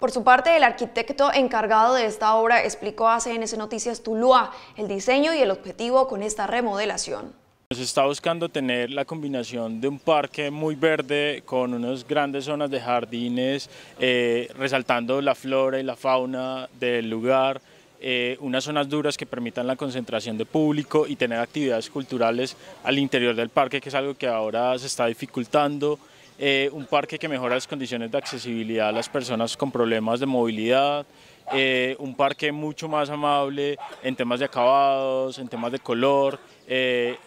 Por su parte, el arquitecto encargado de esta obra explicó a CNS Noticias Tuluá el diseño y el objetivo con esta remodelación. Se pues está buscando tener la combinación de un parque muy verde con unas grandes zonas de jardines, eh, resaltando la flora y la fauna del lugar, eh, unas zonas duras que permitan la concentración de público y tener actividades culturales al interior del parque, que es algo que ahora se está dificultando. Eh, un parque que mejora las condiciones de accesibilidad a las personas con problemas de movilidad, eh, un parque mucho más amable en temas de acabados, en temas de color, eh,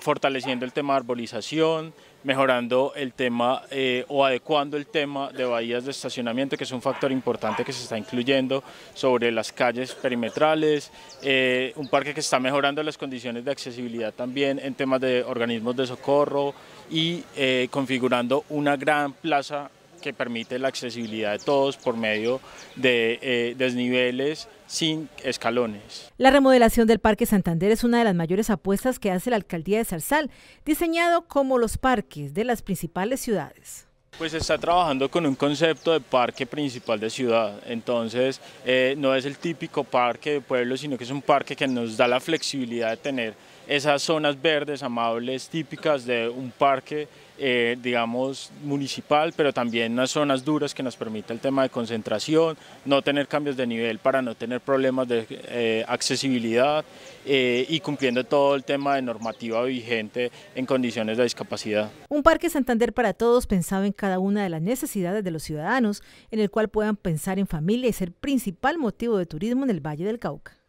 fortaleciendo el tema de arbolización, mejorando el tema eh, o adecuando el tema de bahías de estacionamiento, que es un factor importante que se está incluyendo sobre las calles perimetrales, eh, un parque que está mejorando las condiciones de accesibilidad también en temas de organismos de socorro y eh, configurando una gran plaza que permite la accesibilidad de todos por medio de eh, desniveles sin escalones. La remodelación del Parque Santander es una de las mayores apuestas que hace la alcaldía de Zarzal, diseñado como los parques de las principales ciudades. Pues está trabajando con un concepto de parque principal de ciudad, entonces eh, no es el típico parque de pueblo, sino que es un parque que nos da la flexibilidad de tener esas zonas verdes amables típicas de un parque eh, digamos, municipal, pero también unas zonas duras que nos permita el tema de concentración, no tener cambios de nivel para no tener problemas de eh, accesibilidad eh, y cumpliendo todo el tema de normativa vigente en condiciones de discapacidad. Un Parque Santander para Todos pensado en cada una de las necesidades de los ciudadanos, en el cual puedan pensar en familia y ser principal motivo de turismo en el Valle del Cauca.